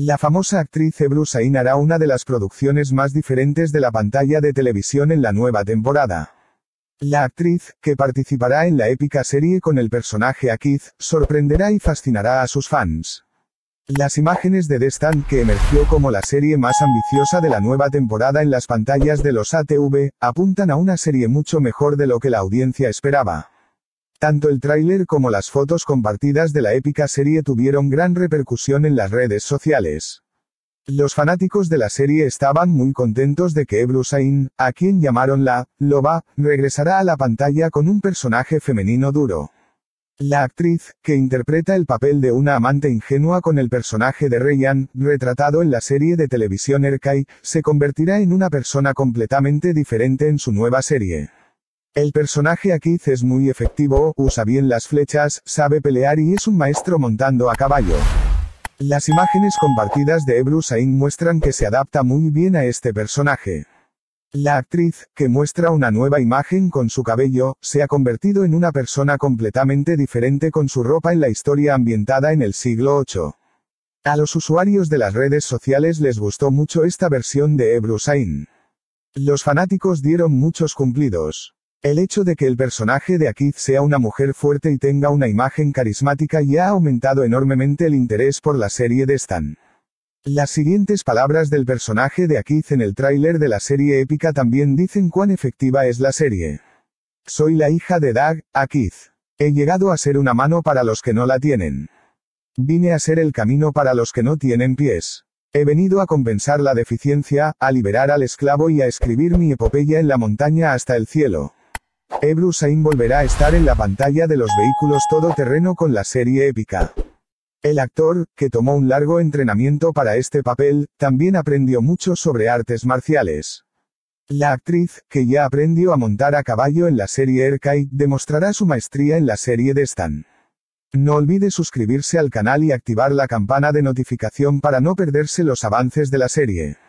La famosa actriz Ebru Sain hará una de las producciones más diferentes de la pantalla de televisión en la nueva temporada. La actriz, que participará en la épica serie con el personaje Akiz, sorprenderá y fascinará a sus fans. Las imágenes de The Stand que emergió como la serie más ambiciosa de la nueva temporada en las pantallas de los ATV, apuntan a una serie mucho mejor de lo que la audiencia esperaba. Tanto el tráiler como las fotos compartidas de la épica serie tuvieron gran repercusión en las redes sociales. Los fanáticos de la serie estaban muy contentos de que Ebru Sain, a quien llamaron la Loba, regresará a la pantalla con un personaje femenino duro. La actriz, que interpreta el papel de una amante ingenua con el personaje de Reyan, retratado en la serie de televisión Erkai, se convertirá en una persona completamente diferente en su nueva serie. El personaje Akiz es muy efectivo, usa bien las flechas, sabe pelear y es un maestro montando a caballo. Las imágenes compartidas de Ebru Sain muestran que se adapta muy bien a este personaje. La actriz, que muestra una nueva imagen con su cabello, se ha convertido en una persona completamente diferente con su ropa en la historia ambientada en el siglo VIII. A los usuarios de las redes sociales les gustó mucho esta versión de Ebru Sain. Los fanáticos dieron muchos cumplidos. El hecho de que el personaje de Akith sea una mujer fuerte y tenga una imagen carismática ya ha aumentado enormemente el interés por la serie de Stan. Las siguientes palabras del personaje de Akith en el tráiler de la serie épica también dicen cuán efectiva es la serie. Soy la hija de Dag, Akith. He llegado a ser una mano para los que no la tienen. Vine a ser el camino para los que no tienen pies. He venido a compensar la deficiencia, a liberar al esclavo y a escribir mi epopeya en la montaña hasta el cielo. Ebru Sain volverá a estar en la pantalla de los vehículos todoterreno con la serie épica. El actor, que tomó un largo entrenamiento para este papel, también aprendió mucho sobre artes marciales. La actriz, que ya aprendió a montar a caballo en la serie Erkai, demostrará su maestría en la serie Destan. No olvide suscribirse al canal y activar la campana de notificación para no perderse los avances de la serie.